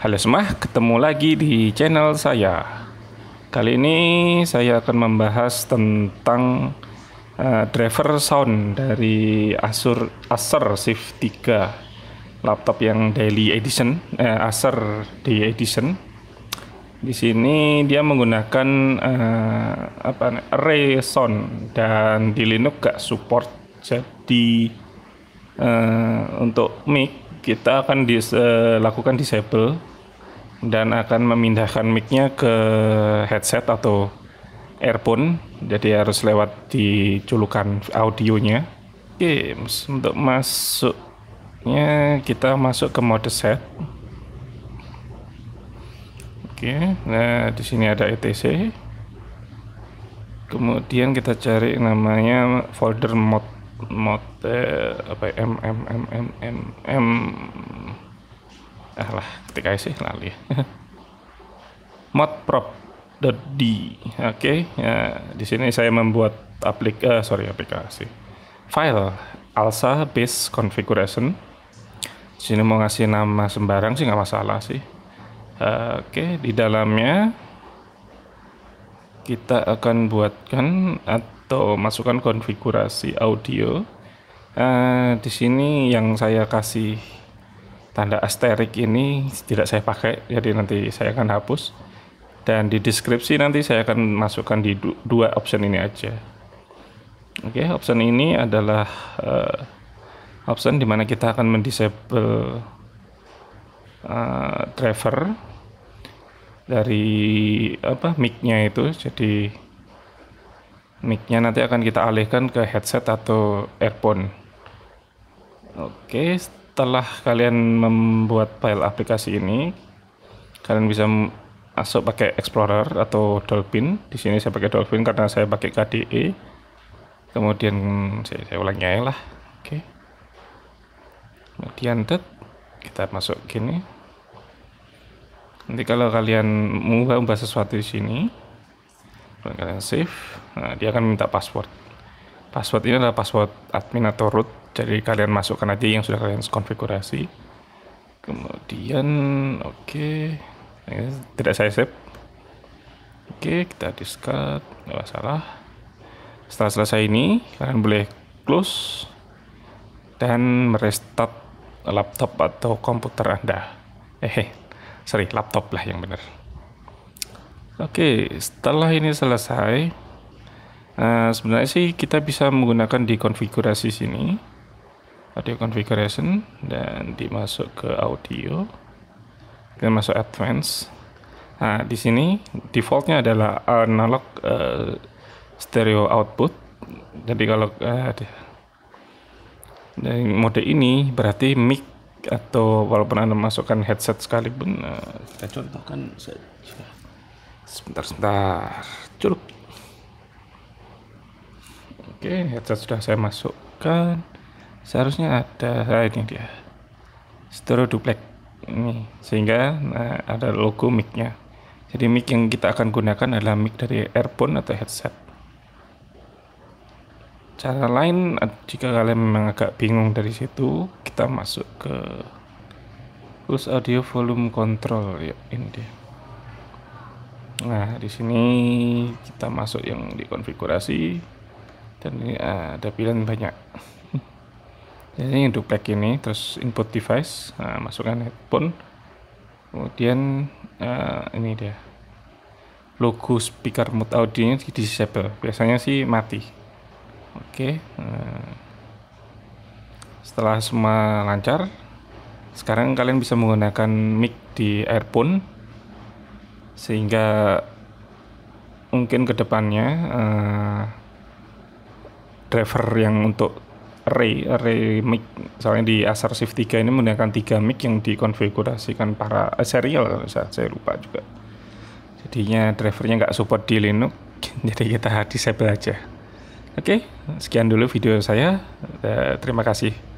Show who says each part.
Speaker 1: Halo semua, ketemu lagi di channel saya. Kali ini saya akan membahas tentang uh, driver sound dari Asur Acer Shift 3 laptop yang daily edition, uh, Acer di edition. Di sini dia menggunakan uh, apa array sound dan di Linux gak support. Jadi uh, untuk mic kita akan dis, uh, lakukan disable dan akan memindahkan mic-nya ke headset atau earphone jadi harus lewat di culukan audionya Oke, untuk masuknya kita masuk ke mode set oke nah di sini ada etc kemudian kita cari namanya folder mod mod eh, apa ya? Mm, mm, mm, mm ah lah ketik aja sih lali mod oke okay. ya, di sini saya membuat aplik uh, sorry aplikasi file alsa base configuration di sini mau ngasih nama sembarang sih nggak masalah sih uh, oke okay. di dalamnya kita akan buatkan atau masukkan konfigurasi audio uh, di sini yang saya kasih tanda asterik ini tidak saya pakai jadi nanti saya akan hapus dan di deskripsi nanti saya akan masukkan di dua option ini aja oke okay, option ini adalah uh, option dimana kita akan mendisable uh, driver dari apa micnya itu jadi micnya nanti akan kita alihkan ke headset atau earphone oke okay, setelah kalian membuat file aplikasi ini kalian bisa masuk pakai Explorer atau Dolphin di sini saya pakai Dolphin karena saya pakai KDE kemudian saya, saya ulangi aja lah oke okay. kemudian tet, kita masuk gini nanti kalau kalian mengubah-ubah sesuatu di sini kalian save nah, dia akan minta password Password ini adalah password admin atau root. Jadi kalian masukkan aja yang sudah kalian konfigurasi. Kemudian oke. Okay. tidak saya save. Oke, okay, kita discard. nggak masalah. Setelah selesai ini, kalian boleh close dan merestart laptop atau komputer Anda. Eh, eh, sorry, laptop lah yang benar. Oke, okay, setelah ini selesai, nah sebenarnya sih kita bisa menggunakan di konfigurasi sini audio configuration dan dimasuk ke audio Kita masuk advance nah di sini defaultnya adalah analog uh, stereo output jadi kalau uh, dari mode ini berarti mic atau walaupun anda masukkan headset sekalipun uh, kita contohkan sebentar sebentar curug Oke, headset sudah saya masukkan. Seharusnya ada nah ini dia. Stereo duplex. Ini sehingga nah, ada logo mic-nya. Jadi mic yang kita akan gunakan adalah mic dari earphone atau headset. Cara lain jika kalian memang agak bingung dari situ, kita masuk ke plus audio volume control ya ini dia. Nah, di sini kita masuk yang dikonfigurasi dan ini ya, ada pilihan banyak jadi yang duplex ini terus input device nah, masukkan headphone kemudian uh, ini dia logo speaker mode audionya di disable biasanya sih mati oke okay. uh, eh, setelah semua lancar sekarang kalian bisa menggunakan mic di earphone sehingga mungkin kedepannya uh, eh, driver yang untuk array array mic misalnya di Acer Shift 3 ini menggunakan tiga mic yang dikonfigurasikan para uh, serial saya, saya lupa juga jadinya drivernya nggak support di Linux jadi kita disable aja oke okay, sekian dulu video saya eh, terima kasih